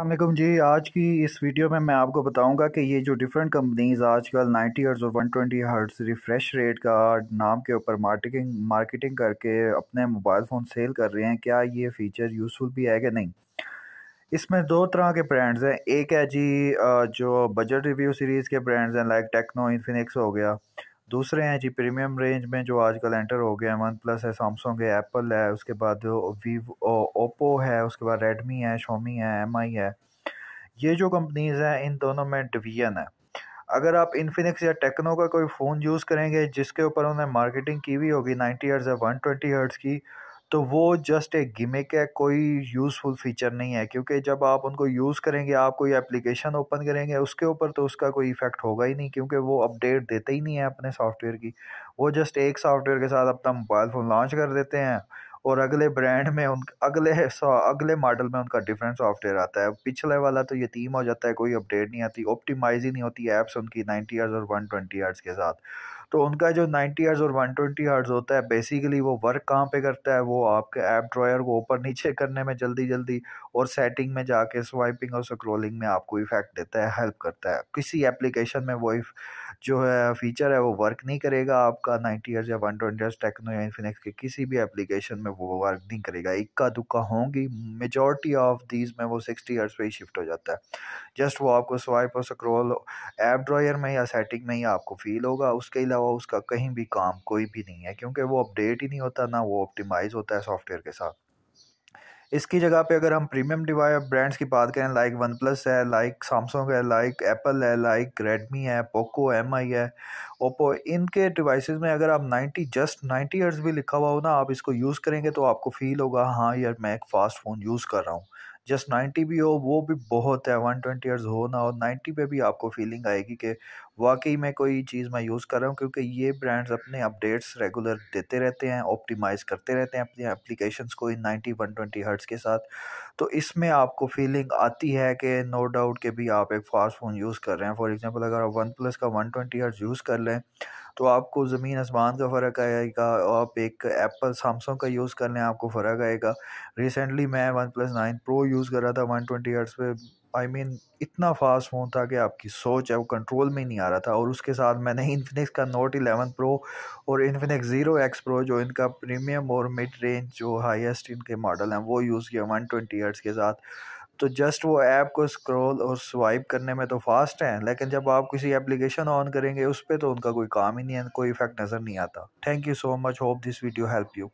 अल्लाम जी आज की इस वीडियो में मैं आपको बताऊंगा कि ये जो डिफरेंट कंपनीज़ आजकल 90 हर्ट्ज़ और 120 हर्ट्ज़ रिफ़्रेश रेट का नाम के ऊपर मार्केटिंग मार्केटिंग करके अपने मोबाइल फ़ोन सेल कर रहे हैं क्या ये फ़ीचर यूज़फुल भी है कि नहीं इसमें दो तरह के ब्रांड्स हैं एक है जी जो बजट रिव्यू सीरीज़ के ब्रांड्स हैं लाइक टेक्नो इन्फिनिक्स हो गया दूसरे हैं जी प्रीमियम रेंज में जो आजकल एंटर हो गए हैं वन प्लस है सैमसंग है एप्पल है उसके बाद वीवो ओप्पो है उसके बाद रेडमी है शोमी है एम है ये जो कंपनीज़ हैं इन दोनों में डिवीजन है अगर आप इन्फिनिक्स या टेक्नो का कोई फ़ोन यूज़ करेंगे जिसके ऊपर उन्होंने मार्केटिंग की हुई होगी नाइन्टी हर्ट्ज़ या वन ट्वेंटी हर्ट्ज़ की तो वो जस्ट एक गिमिक है कोई यूज़फुल फीचर नहीं है क्योंकि जब आप उनको यूज़ करेंगे आप कोई एप्लीकेशन ओपन करेंगे उसके ऊपर तो उसका कोई इफ़ेक्ट होगा ही नहीं क्योंकि वो अपडेट देते ही नहीं है अपने सॉफ्टवेयर की वो जस्ट एक सॉफ्टवेयर के साथ अपना मोबाइल फ़ोन लॉन्च कर देते हैं और अगले ब्रांड में उन अगले अगले मॉडल में उनका डिफरेंट सॉफ्टवेयर आता है पिछले वाला तो यतीम हो जाता है कोई अपडेट नहीं आती ऑप्टिमाइज ही नहीं होती ऐप्स उनकी नाइन्टी ईयर्स और वन ट्वेंटी ईयर्स के साथ तो उनका जो नाइन्टी हर्ट्ज़ और वन ट्वेंटी हर्ट्ज़ होता है बेसिकली वो वर्क कहाँ पे करता है वो आपके ऐप ड्रायर को ऊपर नीचे करने में जल्दी जल्दी और सेटिंग में जाके स्वाइपिंग और स्क्रोलिंग में आपको इफ़ेक्ट देता है हेल्प करता है किसी एप्लीकेशन में वो जो है फीचर है वो वर्क नहीं करेगा आपका नाइन्टी ईयर्स या वन ट्वेंटी हर्ट्ज़ टेक्नो या इन्फिनिक्स के किसी भी एप्लीकेशन में वो वर्क नहीं करेगा इक्का दुक्का होंगी मेजोरिटी ऑफ दीज में वो सिक्सटी हर्ट्ज़ पे ही शिफ्ट हो जाता है जस्ट वो आपको स्वाइप और स्क्रोल ऐप ड्रॉयर में या सेटिंग में ही आपको फील होगा उसके अलावा हुआ उसका कहीं भी काम कोई भी नहीं है क्योंकि वो अपडेट ही नहीं होता ना वो ऑप्टिमाइज़ होता है सॉफ्टवेयर के साथ इसकी जगह पे अगर हम प्रीमियम डिवाइस ब्रांड्स की बात करें लाइक वन प्लस है लाइक सैमसंग है लाइक एप्पल है लाइक रेडमी है पोको एम आई है ओप्पो इनके डिवाइस में अगर आप 90 जस्ट 90 ईयर्स भी लिखा हुआ हो ना आप इसको यूज़ करेंगे तो आपको फील होगा हाँ यार मैं एक फ़ास्ट फ़ोन यूज़ कर रहा हूँ जस्ट नाइन्टी भी हो वो भी बहुत है वन ट्वेंटी ईयर्स हो ना हो नाइन्टी पे भी आपको फीलिंग आएगी कि वाकई में कोई चीज़ मैं यूज़ कर रहा हूँ क्योंकि ये ब्रांड्स अपने अपडेट्स रेगुलर देते रहते हैं ऑप्टिमाइज़ करते रहते हैं अपनी एप्लीकेशन को इन नाइन्टी वन ट्वेंटी हर्ट्स के साथ तो इसमें आपको फीलिंग आती है कि नो डाउट के भी आप एक फास्ट फ़ोन यूज़ कर रहे हैं फॉर एग्ज़ाम्पल अगर आप वन प्लस का वन ट्वेंटी हर्ट्स यूज़ कर लें तो आपको ज़मीन आसमान का फ़र्क आएगा आप एक एप्पल सैमसंग का यूज़ कर लें आपको फ़र्क आएगा रिसेंटली मैं OnePlus nine pro use कर रहा था वन ट्वेंटी एट्स पे आई मीन इतना फास्ट फ़ोन था कि आपकी सोच है वो कंट्रोल में ही नहीं आ रहा था और उसके साथ मैंने इन्फिनिक्स का नोट इलेवन प्रो और इन्फिनिक्स ज़ीरो एक्स प्रो जो इनका प्रीमियम और मिड रेंज जो हाईएस्ट इनके मॉडल हैं वो यूज़ किया वन ट्वेंटी के साथ तो जस्ट वो ऐप को स्क्रॉल और स्वाइप करने में तो फास्ट हैं लेकिन जब आप किसी एप्लीकेशन ऑन करेंगे उस पर तो उनका कोई काम ही नहीं है कोई इफेक्ट नज़र नहीं आता thank you so much hope this video help you